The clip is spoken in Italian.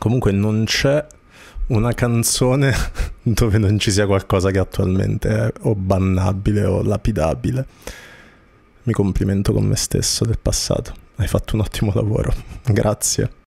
comunque non c'è una canzone dove non ci sia qualcosa che attualmente è o bannabile o lapidabile. Mi complimento con me stesso del passato. Hai fatto un ottimo lavoro. Grazie.